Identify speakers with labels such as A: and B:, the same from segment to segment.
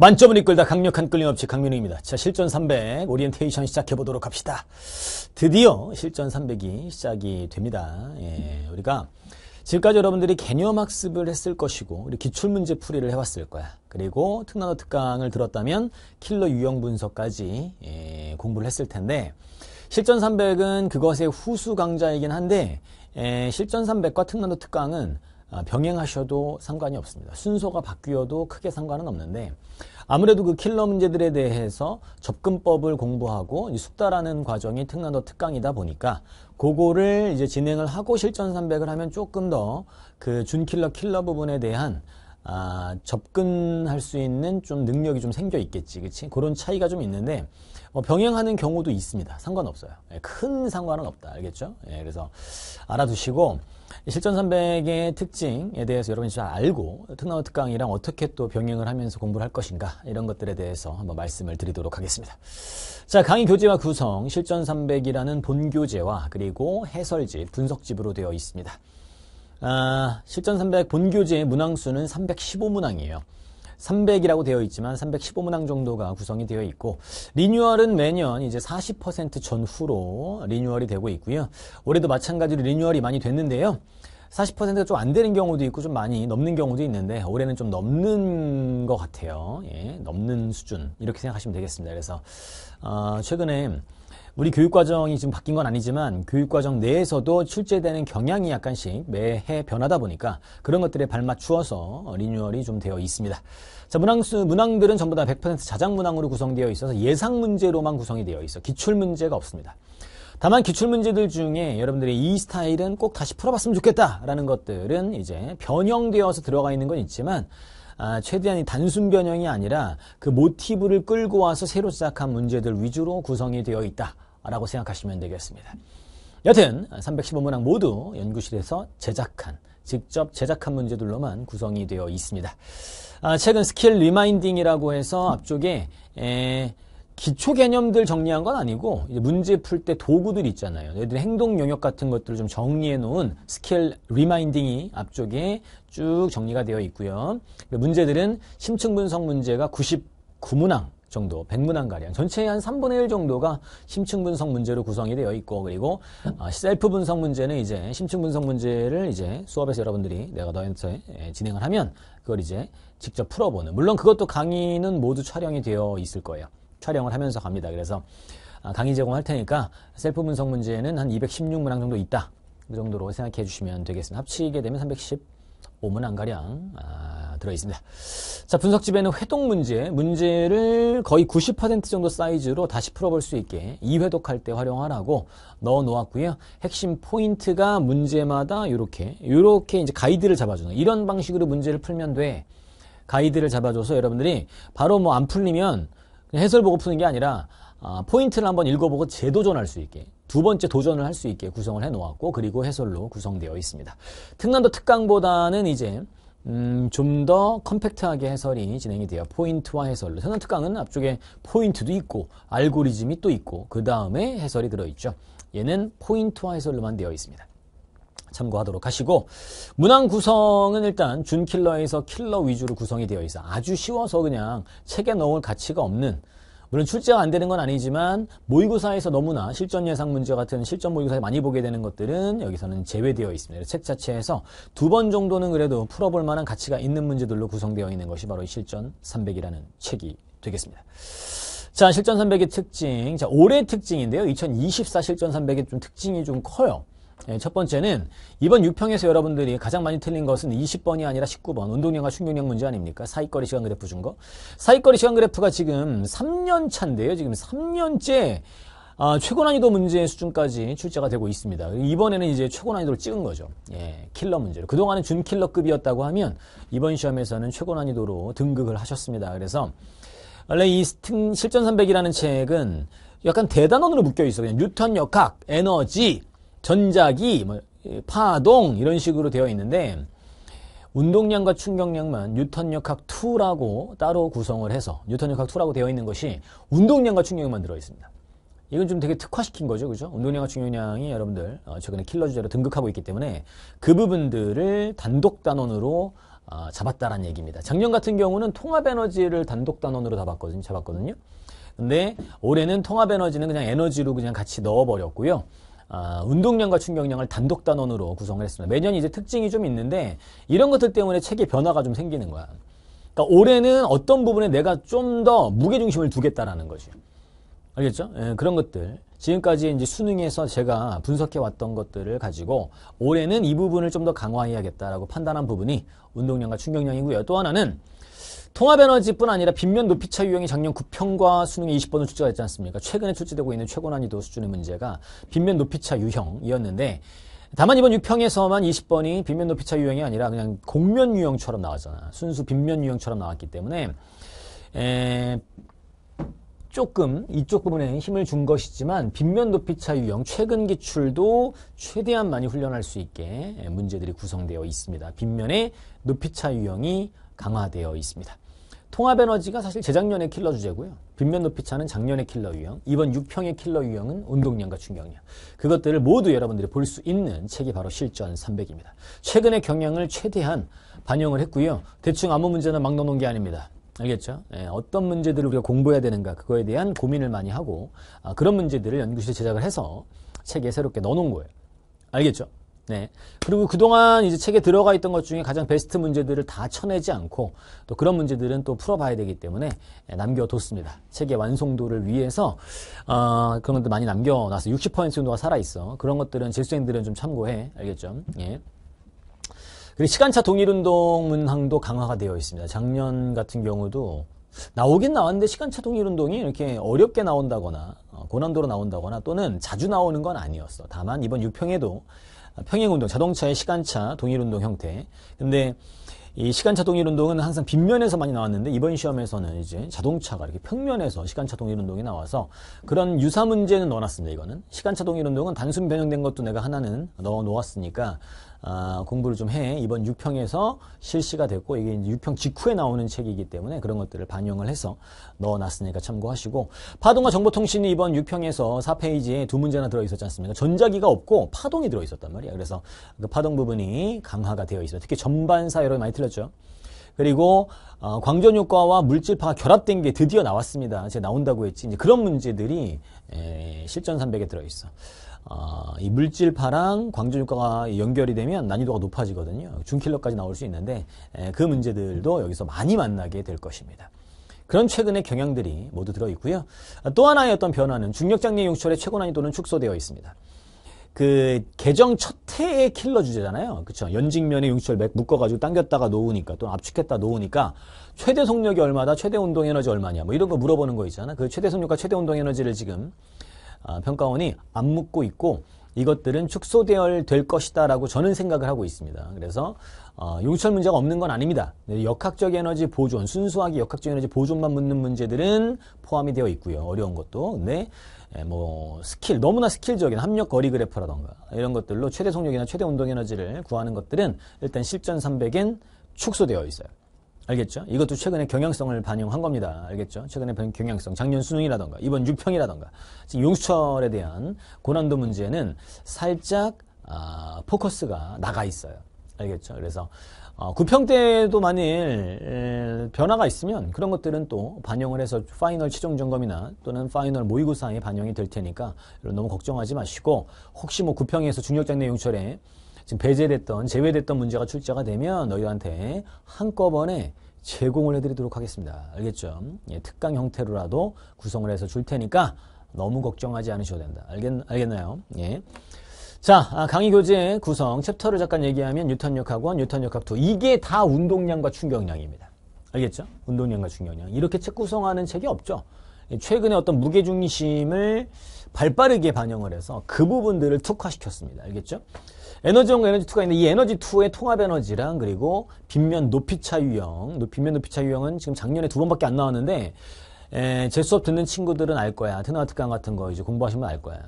A: 만점을 이끌다 강력한 끌림 없이 강민우입니다. 자, 실전 300 오리엔테이션 시작해 보도록 합시다. 드디어 실전 300이 시작이 됩니다. 예, 우리가 지금까지 여러분들이 개념 학습을 했을 것이고 우리 기출문제 풀이를 해왔을 거야. 그리고 특나노 특강을 들었다면 킬러 유형 분석까지 예, 공부를 했을 텐데 실전 300은 그것의 후수 강좌이긴 한데 예, 실전 300과 특나노 특강은 아, 병행하셔도 상관이 없습니다. 순서가 바뀌어도 크게 상관은 없는데 아무래도 그 킬러 문제들에 대해서 접근법을 공부하고 숙달하는 과정이 특난도 특강이다 보니까 그거를 이제 진행을 하고 실전 산백을 하면 조금 더 그 준킬러 킬러 부분에 대한 아, 접근할 수 있는 좀 능력이 좀 생겨 있겠지, 그치? 그런 차이가 좀 있는데, 뭐 병행하는 경우도 있습니다. 상관없어요. 예, 큰 상관은 없다. 알겠죠? 예, 그래서 알아두시고 실전 선백의 특징에 대해서 여러분이 잘 알고 특나무 특강이랑 어떻게 또 병행을 하면서 공부를 할 것인가 이런 것들에 대해서 한번 말씀을 드리도록 하겠습니다. 자, 강의 교재와 구성 실전 선백이라는 본교재와 그리고 해설집, 분석집으로 되어 있습니다. 아, 실전 300 본교재의 문항수는 315문항이에요. 300이라고 되어 있지만 315문항 정도가 구성이 되어 있고 리뉴얼은 매년 이제 40% 전후로 리뉴얼이 되고 있고요. 올해도 마찬가지로 리뉴얼이 많이 됐는데요. 40%가 좀 안 되는 경우도 있고 좀 많이 넘는 경우도 있는데 올해는 좀 넘는 것 같아요. 예, 넘는 수준 이렇게 생각하시면 되겠습니다. 그래서 어, 최근에 우리 교육과정이 지금 바뀐 건 아니지만 교육과정 내에서도 출제되는 경향이 약간씩 매해 변하다 보니까 그런 것들에 발맞추어서 리뉴얼이 좀 되어 있습니다. 자, 문항수, 문항들은 전부 다 100% 자작 문항으로 구성되어 있어서 예상 문제로만 구성이 되어 있어. 기출 문제가 없습니다. 다만 기출 문제들 중에 여러분들이 이 스타일은 꼭 다시 풀어봤으면 좋겠다라는 것들은 이제 변형되어서 들어가 있는 건 있지만 아, 최대한 이 단순 변형이 아니라 그 모티브를 끌고 와서 새로 시작한 문제들 위주로 구성이 되어 있다라고 생각하시면 되겠습니다. 여튼 315문항 모두 연구실에서 제작한 직접 제작한 문제들로만 구성이 되어 있습니다. 아, 최근 스킬 리마인딩이라고 해서 앞쪽에 에, 기초 개념들 정리한 건 아니고 문제 풀 때 도구들 있잖아요. 얘들 행동 영역 같은 것들을 좀 정리해 놓은 스킬 리마인딩이 앞쪽에 쭉 정리가 되어 있고요. 문제들은 심층 분석 문제가 99문항 정도, 100문항 가량, 전체의 한 3분의 1 정도가 심층 분석 문제로 구성이 되어 있고 그리고 아, 셀프 분석 문제는 이제 심층 분석 문제를 이제 수업에서 여러분들이 내가 너한테 진행을 하면 그걸 이제 직접 풀어보는 물론 그것도 강의는 모두 촬영이 되어 있을 거예요. 촬영을 하면서 갑니다. 그래서 아, 강의 제공할 테니까 셀프 분석 문제는 한 216문항 정도 있다. 그 정도로 생각해 주시면 되겠습니다. 합치게 되면 315문항가량 아, 들어있습니다. 자, 분석집에는 회독 문제, 문제를 거의 90% 정도 사이즈로 다시 풀어볼 수 있게 2회독할 때 활용하라고 넣어 놓았고요. 핵심 포인트가 문제마다 이렇게, 이렇게 이제 가이드를 잡아주는 이런 방식으로 문제를 풀면 돼. 가이드를 잡아줘서 여러분들이 바로 뭐 안 풀리면 해설 보고 푸는 게 아니라 아, 포인트를 한번 읽어보고 재도전할 수 있게 두 번째 도전을 할 수 있게 구성을 해놓았고 그리고 해설로 구성되어 있습니다. 특난도 특강보다는 이제 음, 좀 더 컴팩트하게 해설이 진행이 되어 포인트와 해설로. 특난 특강은 앞쪽에 포인트도 있고 알고리즘이 또 있고 그 다음에 해설이 들어있죠. 얘는 포인트와 해설로만 되어 있습니다. 참고하도록 하시고 문항 구성은 일단 준킬러에서 킬러 위주로 구성이 되어 있어 아주 쉬워서 그냥 책에 넣을 가치가 없는 물론 출제가 안 되는 건 아니지만 모의고사에서 너무나 실전 예상 문제 같은 실전 모의고사에 많이 보게 되는 것들은 여기서는 제외되어 있습니다. 책 자체에서 두 번 정도는 그래도 풀어볼 만한 가치가 있는 문제들로 구성되어 있는 것이 바로 이 실전 300이라는 책이 되겠습니다. 자, 실전 300의 특징. 자, 올해 특징인데요. 2024 실전 300의 좀 특징이 좀 커요. 네, 첫 번째는 이번 6평에서 여러분들이 가장 많이 틀린 것은 20번이 아니라 19번 운동량과 충격량 문제 아닙니까? 사이거리 시간 그래프 준 거. 사이거리 시간 그래프가 지금 3년 차인데요. 지금 3년째 아, 최고 난이도 문제 수준까지 출제가 되고 있습니다. 이번에는 이제 최고 난이도를 찍은 거죠. 예, 킬러 문제로. 그동안은 준킬러급이었다고 하면 이번 시험에서는 최고 난이도로 등극을 하셨습니다. 그래서 원래 이 실전 300이라는 책은 약간 대단원으로 묶여 있어. 그냥 뉴턴 역학, 에너지, 전자기, 뭐 예, 파동 이런 식으로 되어 있는데 운동량과 충격량만 뉴턴역학 2라고 따로 구성을 해서 뉴턴역학 2라고 되어 있는 것이 운동량과 충격량만 들어 있습니다. 이건 좀 되게 특화시킨 거죠, 그죠? 운동량과 충격량이 여러분들 어, 최근에 킬러 주제로 등극하고 있기 때문에 그 부분들을 단독 단원으로 아, 잡았다라는 얘기입니다. 작년 같은 경우는 통합 에너지를 단독 단원으로 잡았거든요. 잡았거든요. 근데 올해는 통합 에너지는 그냥 에너지로 그냥 같이 넣어버렸고요. 아, 운동량과 충격량을 단독 단원으로 구성을 했습니다. 매년 이제 특징이 좀 있는데 이런 것들 때문에 책의 변화가 좀 생기는 거야. 그러니까 올해는 어떤 부분에 내가 좀 더 무게중심을 두겠다라는 거지. 알겠죠? 예, 그런 것들. 지금까지 이제 수능에서 제가 분석해 왔던 것들을 가지고 올해는 이 부분을 좀 더 강화해야겠다라고 판단한 부분이 운동량과 충격량이고요. 또 하나는 통합에너지뿐 아니라 빗면 높이차 유형이 작년 9평과 수능에 20번을 출제가 됐지 않습니까? 최근에 출제되고 있는 최고 난이도 수준의 문제가 빗면 높이차 유형이었는데 다만 이번 6평에서만 20번이 빗면 높이차 유형이 아니라 그냥 공면 유형처럼 나왔잖아. 순수 빗면 유형처럼 나왔기 때문에 에, 조금 이쪽 부분에 힘을 준 것이지만 빗면 높이차 유형 최근 기출도 최대한 많이 훈련할 수 있게 문제들이 구성되어 있습니다. 빗면의 높이차 유형이 강화되어 있습니다. 통합에너지가 사실 재작년의 킬러 주제고요. 빗면 높이차는 작년의 킬러 유형, 이번 6평의 킬러 유형은 운동량과 충격량 그것들을 모두 여러분들이 볼 수 있는 책이 바로 실전 300입니다. 최근의 경향을 최대한 반영을 했고요. 대충 아무 문제나 막 넣어놓은 게 아닙니다. 알겠죠? 예, 어떤 문제들을 우리가 공부해야 되는가 그거에 대한 고민을 많이 하고 아, 그런 문제들을 연구실에 제작을 해서 책에 새롭게 넣어놓은 거예요. 알겠죠? 네. 그리고 그동안 이제 책에 들어가 있던 것 중에 가장 베스트 문제들을 다 쳐내지 않고 또 그런 문제들은 또 풀어봐야 되기 때문에 예, 남겨뒀습니다. 책의 완성도를 위해서, 어, 그런 것들 많이 남겨놨어. 60% 정도가 살아있어. 그런 것들은 재수생들은 좀 참고해. 알겠죠? 예. 그리고 시간차 동일운동 문항도 강화가 되어 있습니다. 작년 같은 경우도 나오긴 나왔는데 시간차 동일운동이 이렇게 어렵게 나온다거나 어, 고난도로 나온다거나 또는 자주 나오는 건 아니었어. 다만 이번 6평에도 평행운동, 자동차의 시간차 동일운동 형태. 근데 이 시간차 동일 운동은 항상 빗면에서 많이 나왔는데 이번 시험에서는 이제 자동차가 이렇게 평면에서 시간차 동일 운동이 나와서 그런 유사 문제는 넣어놨습니다. 이거는 시간차 동일 운동은 단순 변형된 것도 내가 하나는 넣어 놓았으니까 아, 공부를 좀 해. 이번 6평에서 실시가 됐고, 이게 이제 6평 직후에 나오는 책이기 때문에 그런 것들을 반영을 해서 넣어놨으니까 참고하시고, 파동과 정보통신이 이번 6평에서 4페이지에 두 문제나 들어있었지 않습니까? 전자기가 없고 파동이 들어있었단 말이야. 그래서 그 파동 부분이 강화가 되어 있어요. 특히 전반사 여러 많이 틀렸죠. 그리고 어, 광전 효과와 물질파가 결합된 게 드디어 나왔습니다. 제가 나온다고 했지. 이제 그런 문제들이 에, 실전 300에 들어있어. 어, 이 물질파랑 광전 효과가 연결이 되면 난이도가 높아지거든요. 중킬러까지 나올 수 있는데 에, 그 문제들도 여기서 많이 만나게 될 것입니다. 그런 최근의 경향들이 모두 들어있고요. 또 하나의 어떤 변화는 중력장례 용철의 최고 난이도는 축소되어 있습니다. 그 개정 첫 해의 킬러 주제잖아요. 그쵸. 연직면에 용철 맥 묶어가지고 당겼다가 놓으니까 또 압축했다 놓으니까 최대 속력이 얼마다, 최대 운동 에너지 얼마냐. 뭐 이런 거 물어보는 거 있잖아. 그 최대 속력과 최대 운동 에너지를 지금 아, 평가원이 안묶고 있고 이것들은 축소되어 될 것이다라고 저는 생각을 하고 있습니다. 그래서 어, 용철 문제가 없는 건 아닙니다. 네, 역학적 에너지 보존, 순수하게 역학적 에너지 보존만 묻는 문제들은 포함이 되어 있고요. 어려운 것도. 근데 네. 예, 뭐 스킬 너무나 스킬적인 합력 거리 그래프라던가 이런 것들로 최대 속력이나 최대 운동 에너지를 구하는 것들은 일단 실전 300엔 축소되어 있어요. 알겠죠? 이것도 최근에 경향성을 반영한 겁니다. 알겠죠? 최근에 경향성, 작년 수능이라던가 이번 6평이라던가 지금 용수철에 대한 고난도 문제는 살짝 아, 포커스가 나가 있어요. 알겠죠? 그래서 어, 구평 때도 만일 변화가 있으면 그런 것들은 또 반영을 해서 파이널 최종 점검이나 또는 파이널 모의고사에 반영이 될 테니까 너무 걱정하지 마시고 혹시 뭐 구평에서 중력장 내용철에 지금 배제됐던 제외됐던 문제가 출제가 되면 너희한테 한꺼번에 제공을 해드리도록 하겠습니다. 알겠죠? 예, 특강 형태로라도 구성을 해서 줄 테니까 너무 걱정하지 않으셔도 된다. 알겠, 알겠나요? 예. 자, 아, 강의 교재 구성, 챕터를 잠깐 얘기하면 뉴턴역학원, 뉴턴역학2 이게 다 운동량과 충격량입니다. 알겠죠? 운동량과 충격량. 이렇게 책 구성하는 책이 없죠. 최근에 어떤 무게중심을 발빠르게 반영을 해서 그 부분들을 특화시켰습니다. 알겠죠? 에너지 1과 에너지 2가 있는데 이 에너지 2의 통합 에너지랑 그리고 빗면 높이차 유형, 빗면 높이차 유형은 지금 작년에 두 번밖에 안 나왔는데 에, 제 수업 듣는 친구들은 알 거야. 테너아트강 같은 거 이제 공부하시면 알 거야.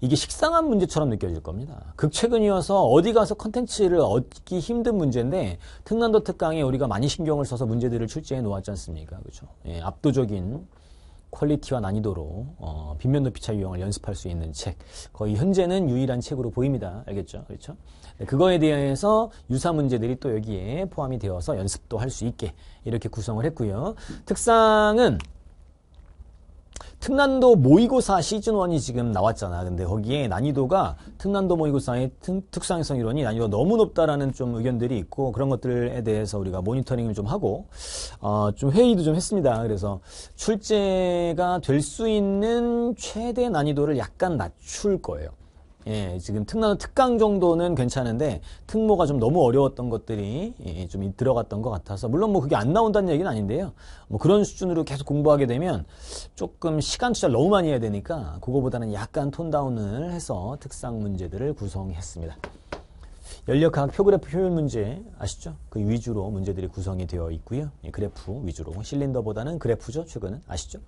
A: 이게 식상한 문제처럼 느껴질 겁니다. 극최근이어서 그 어디 가서 컨텐츠를 얻기 힘든 문제인데 특난도 특강에 우리가 많이 신경을 써서 문제들을 출제해 놓았지 않습니까? 그렇죠? 예, 압도적인 퀄리티와 난이도로 어, 빗면 높이차 유형을 연습할 수 있는 책 거의 현재는 유일한 책으로 보입니다 알겠죠 그렇죠 네, 그거에 대해서 유사 문제들이 또 여기에 포함이 되어서 연습도 할 수 있게 이렇게 구성을 했고요 특상은 특난도 모의고사 시즌 1이 지금 나왔잖아. 근데 거기에 난이도가 특난도 모의고사의 특상성 이론이 난이도가 너무 높다라는 좀 의견들이 있고 그런 것들에 대해서 우리가 모니터링을 좀 하고 어, 좀 회의도 좀 했습니다. 그래서 출제가 될 수 있는 최대 난이도를 약간 낮출 거예요. 예, 지금 특강, 특강 정도는 괜찮은데 특모가 좀 너무 어려웠던 것들이 예, 좀 들어갔던 것 같아서 물론 뭐 그게 안 나온다는 얘기는 아닌데요. 뭐 그런 수준으로 계속 공부하게 되면 조금 시간 투자 너무 많이 해야 되니까 그거보다는 약간 톤다운을 해서 특상 문제들을 구성했습니다. 연력학 표그래프 효율 문제 아시죠? 그 위주로 문제들이 구성이 되어 있고요. 예, 그래프 위주로 실린더보다는 그래프죠. 최근은 아시죠?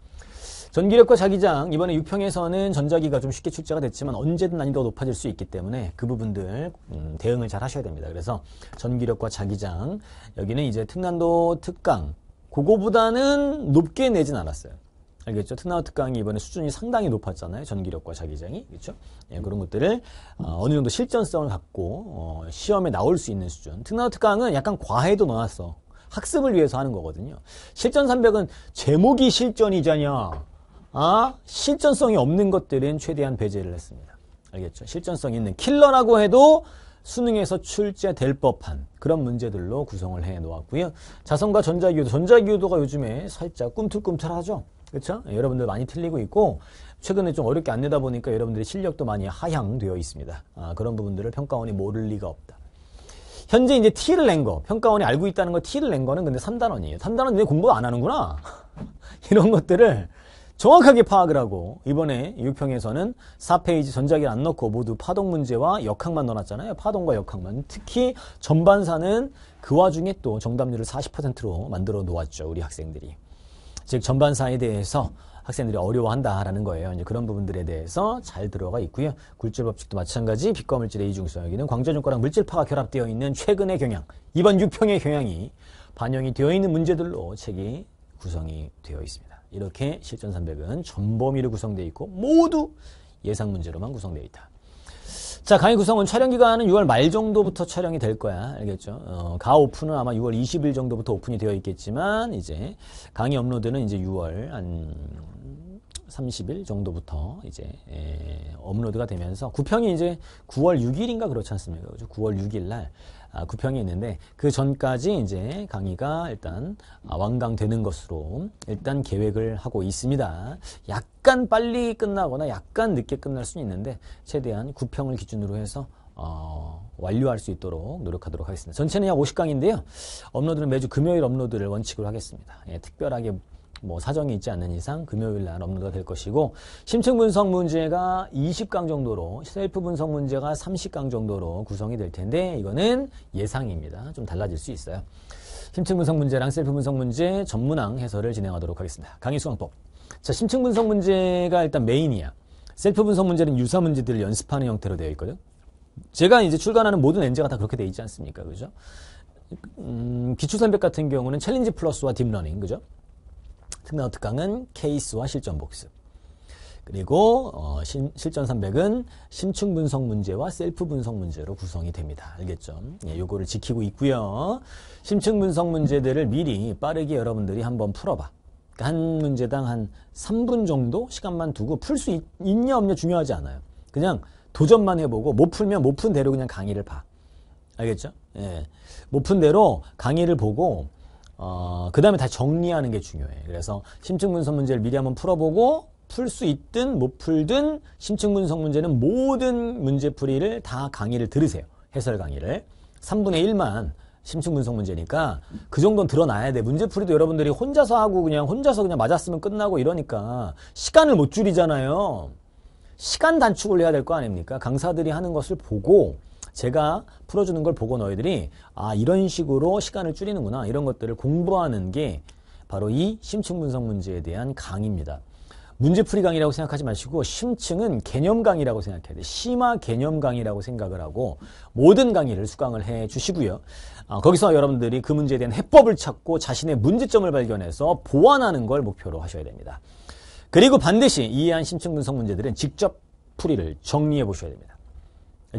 A: 전기력과 자기장 이번에 6평에서는 전자기가 좀 쉽게 출제가 됐지만 언제든 난이도가 높아질 수 있기 때문에 그 부분들 음, 대응을 잘 하셔야 됩니다. 그래서 전기력과 자기장 여기는 이제 특난도 특강 그거보다는 높게 내진 않았어요. 알겠죠? 특나우 특강이 이번에 수준이 상당히 높았잖아요. 전기력과 자기장이. 그렇죠? 예, 그런 것들을 어, 느 정도 실전성을 갖고 어, 시험에 나올 수 있는 수준. 특나우 특강은 약간 과해도 넣어놨어. 학습을 위해서 하는 거거든요. 실전 300은 제목이 실전이자냐. 아, 실전성이 없는 것들은 최대한 배제를 했습니다. 알겠죠? 실전성 있는 킬러라고 해도 수능에서 출제될 법한 그런 문제들로 구성을 해 놓았고요. 자성과 전자기호도, 전자기호도가 요즘에 살짝 꿈틀꿈틀하죠. 그렇죠? 여러분들 많이 틀리고 있고 최근에 좀 어렵게 안 내다 보니까 여러분들의 실력도 많이 하향되어 있습니다. 아, 그런 부분들을 평가원이 모를 리가 없다. 현재 이제 T를 낸 거, 평가원이 알고 있다는 거 T를 낸 거는 근데 3단원이에요. 3단원 이제 공부 안 하는구나. 이런 것들을 정확하게 파악을 하고 이번에 6평에서는 4페이지 전작이 안 넣고 모두 파동 문제와 역학만 넣어놨잖아요. 파동과 역학만. 특히 전반사는 그 와중에 또 정답률을 40%로 만들어 놓았죠. 우리 학생들이. 즉 전반사에 대해서 학생들이 어려워한다라는 거예요. 이제 그런 부분들에 대해서 잘 들어가 있고요. 굴질 법칙도 마찬가지 빛과 물질의 이중성 여기는 광자존과랑 물질파가 결합되어 있는 최근의 경향, 이번 6평의 경향이 반영이 되어 있는 문제들로 책이 구성이 되어 있습니다. 이렇게 실전 300은 전범위로 구성되어 있고 모두 예상 문제로만 구성되어 있다. 자, 강의 구성은 촬영 기간은 6월 말 정도부터 촬영이 될 거야. 알겠죠? 어, 가 오픈은 아마 6월 20일 정도부터 오픈이 되어 있겠지만, 이제 강의 업로드는 이제 6월 한 30일 정도부터 이제 에, 업로드가 되면서 구평이 이제 9월 6일인가 그렇지 않습니까? 그죠? 9월 6일 날 아, 구평이 있는데 그 전까지 이제 강의가 일단 아, 완강되는 것으로 일단 계획을 하고 있습니다. 약간 빨리 끝나거나 약간 늦게 끝날 수는 있는데 최대한 구평을 기준으로 해서 어, 완료할 수 있도록 노력하도록 하겠습니다. 전체는 약 50강인데요. 업로드는 매주 금요일 업로드를 원칙으로 하겠습니다. 예, 특별하게 뭐 사정이 있지 않는 이상 금요일 날 업로드가 될 것이고 심층 분석 문제가 20강 정도로 셀프 분석 문제가 30강 정도로 구성이 될 텐데 이거는 예상입니다. 좀 달라질 수 있어요. 심층 분석 문제랑 셀프 분석 문제 전문항 해설을 진행하도록 하겠습니다. 강의 수강법. 자, 심층 분석 문제가 일단 메인이야. 셀프 분석 문제는 유사 문제들을 연습하는 형태로 되어 있거든. 제가 이제 출간하는 모든 엔제가 다 그렇게 되어 있지 않습니까? 그죠? 음, 기출 선백 같은 경우는 챌린지 플러스와 딥러닝, 그죠? 특강 특강은 케이스와 실전 복습. 그리고 어, 심, 실전 300은 심층 분석 문제와 셀프 분석 문제로 구성이 됩니다. 알겠죠? 예, 요거를 지키고 있고요. 심층 분석 문제들을 미리 빠르게 여러분들이 한번 풀어봐. 그니까한 문제당 한 3분 정도 시간만 두고 풀 수 있냐 없냐 중요하지 않아요. 그냥 도전만 해보고 못 풀면 못 푼 대로 그냥 강의를 봐. 알겠죠? 예. 못 푼 대로 강의를 보고 어, 그 다음에 다 정리하는 게 중요해. 그래서 심층 분석 문제를 미리 한번 풀어보고 풀 수 있든 못 풀든 심층 분석 문제는 모든 문제풀이를 다 강의를 들으세요. 해설 강의를. 3분의 1만 심층 분석 문제니까 그 정도는 드러나야 돼. 문제풀이도 여러분들이 혼자서 하고 그냥 혼자서 그냥 맞았으면 끝나고 이러니까 시간을 못 줄이잖아요. 시간 단축을 해야 될 거 아닙니까? 강사들이 하는 것을 보고 제가 풀어주는 걸 보고 너희들이 아 이런 식으로 시간을 줄이는구나 이런 것들을 공부하는 게 바로 이 심층 분석 문제에 대한 강의입니다. 문제풀이 강의라고 생각하지 마시고 심층은 개념 강의라고 생각해야 돼요. 심화 개념 강의라고 생각을 하고 모든 강의를 수강을 해 주시고요. 아, 거기서 여러분들이 그 문제에 대한 해법을 찾고 자신의 문제점을 발견해서 보완하는 걸 목표로 하셔야 됩니다. 그리고 반드시 이해한 심층 분석 문제들은 직접 풀이를 정리해 보셔야 됩니다.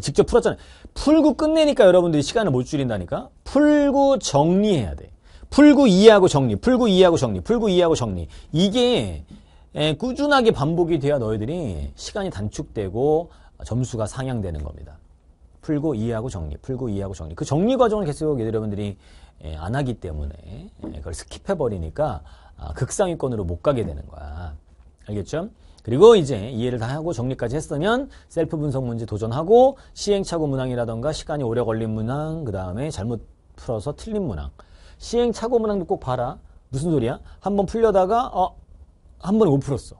A: 직접 풀었잖아요. 풀고 끝내니까 여러분들이 시간을 못 줄인다니까. 풀고 정리해야 돼. 풀고 이해하고 정리, 풀고 이해하고 정리, 풀고 이해하고 정리. 이게 꾸준하게 반복이 돼야 너희들이 시간이 단축되고 점수가 상향되는 겁니다. 풀고 이해하고 정리, 풀고 이해하고 정리. 그 정리 과정을 계속 여러분들이 안 하기 때문에 그걸 스킵해버리니까 아, 극상위권으로 못 가게 되는 거야. 알겠죠? 그리고 이제 이해를 다 하고 정리까지 했으면 셀프 분석 문제 도전하고 시행착오 문항이라던가 시간이 오래 걸린 문항 그 다음에 잘못 풀어서 틀린 문항 시행착오 문항도 꼭 봐라 무슨 소리야? 한번 풀려다가 어, 한 번에 못 풀었어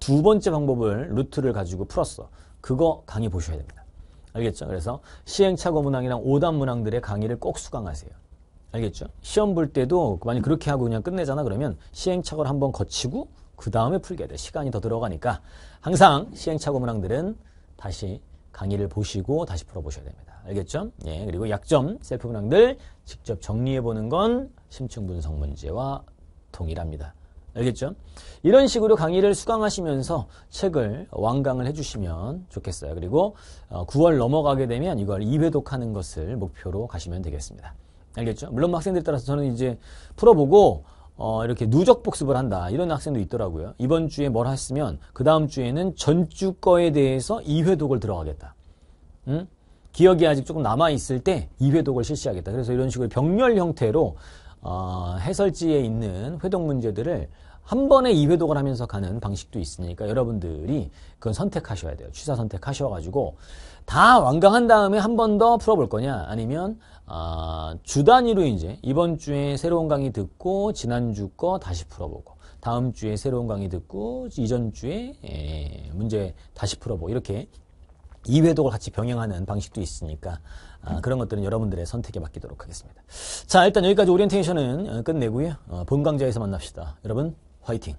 A: 두 번째 방법을 루트를 가지고 풀었어 그거 강의 보셔야 됩니다 알겠죠? 그래서 시행착오 문항이랑 오답 문항들의 강의를 꼭 수강하세요 알겠죠? 시험 볼 때도 만약 그렇게 하고 그냥 끝내잖아 그러면 시행착오를 한번 거치고 그 다음에 풀게 돼. 시간이 더 들어가니까 항상 시행착오 문항들은 다시 강의를 보시고 다시 풀어보셔야 됩니다. 알겠죠? 예, 그리고 약점, 셀프 문항들 직접 정리해보는 건 심층 분석 문제와 동일합니다. 알겠죠? 이런 식으로 강의를 수강하시면서 책을 완강을 해주시면 좋겠어요. 그리고 9월 어, 넘어가게 되면 이걸 2회독하는 것을 목표로 가시면 되겠습니다. 알겠죠? 물론 뭐 학생들 따라서 저는 이제 풀어보고 어, 이렇게 누적 복습을 한다. 이런 학생도 있더라고요. 이번 주에 뭘 했으면 그 다음 주에는 전 주 거에 대해서 2회독을 들어가겠다. 응? 기억이 아직 조금 남아 있을 때 2회독을 실시하겠다. 그래서 이런 식으로 병렬 형태로 어, 해설지에 있는 회독 문제들을 한 번에 2회독을 하면서 가는 방식도 있으니까 여러분들이 그건 선택하셔야 돼요. 취사 선택하셔가지고 다 완강한 다음에 한 번 더 풀어볼 거냐 아니면 아, 주 단위로 이제 이번 주에 새로운 강의 듣고 지난주 거 다시 풀어보고 다음 주에 새로운 강의 듣고 이전 주에 예, 문제 다시 풀어보고 이렇게 2회독을 같이 병행하는 방식도 있으니까 아, 그런 것들은 여러분들의 선택에 맡기도록 하겠습니다. 자 일단 여기까지 오리엔테이션은 어, 끝내고요. 어, 본 강좌에서 만납시다. 여러분 欢迎听。